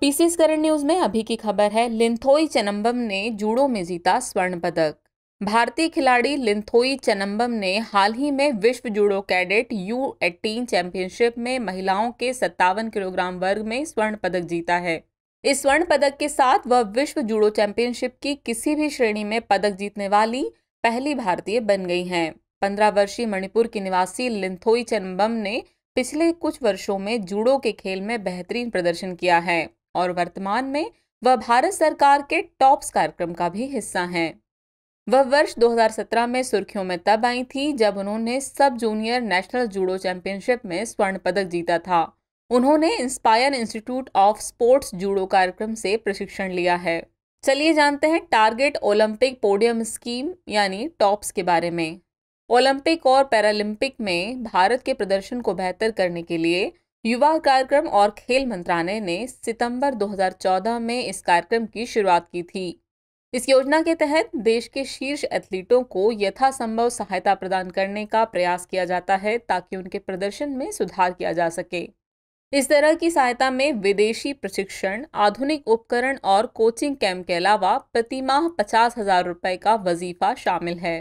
pieces current news में अभी की खबर है लिंथोई चनम्बम ने जूडो में जीता स्वर्ण पदक भारतीय खिलाड़ी लिंथोई चनम्बम ने हाल ही में विश्व judo cadet U eighteen championship में महिलाओं के सत्तावन किलोग्राम वर्ग में स्वर्ण पदक जीता है इस स्वर्ण पदक के साथ वह विश्व जूडो चैंपियनशिप की किसी भी श्रेणी में पदक जीतने वाली पहली भारतीय बन गई हैं पंद्रह वर्षीय मणिपुर की निवासी लिंथोई चनम्बम ने पिछले कुछ वर्षों में जूडो के खेल में बेहतरीन प्रदर्शन किया है और वर्तमान में वह भारत सरकार के टॉप्स कार्यक्रम का भी हिस्सा हैं वह वर्ष 2017 में सुर्खियों में तब आई थी जब उन्होंने सब जूनियर नेशनल जूडो चैंपियनशिप में स्वर्ण पदक जीता था उन्होंने Inspire Institute of Sports judo कार्यक्रम से प्रशिक्षण लिया है चलिए जानते हैं टारगेट ओलंपिक पोडियम स्कीम यानी टॉप्स के बारे में ओलंपिक और पैरालंपिक में भारत के प्रदर्शन को बेहतर करने के लिए युवा कार्यक्रम और खेल मंत्रालय ने सितंबर 2014 में इस कार्यक्रम की शुरुआत की थी इस योजना के तहत देश के शीर्ष एथलीटों को यथासंभव सहायता प्रदान करने का प्रयास किया जाता है ताकि उनके प्रदर्शन में सुधार किया जा सके इस तरह की सहायता में विदेशी प्रशिक्षण आधुनिक उपकरण और कोचिंग कैंप के अलावा प्रतिमाह पचास हजार रुपये का वजीफा शामिल है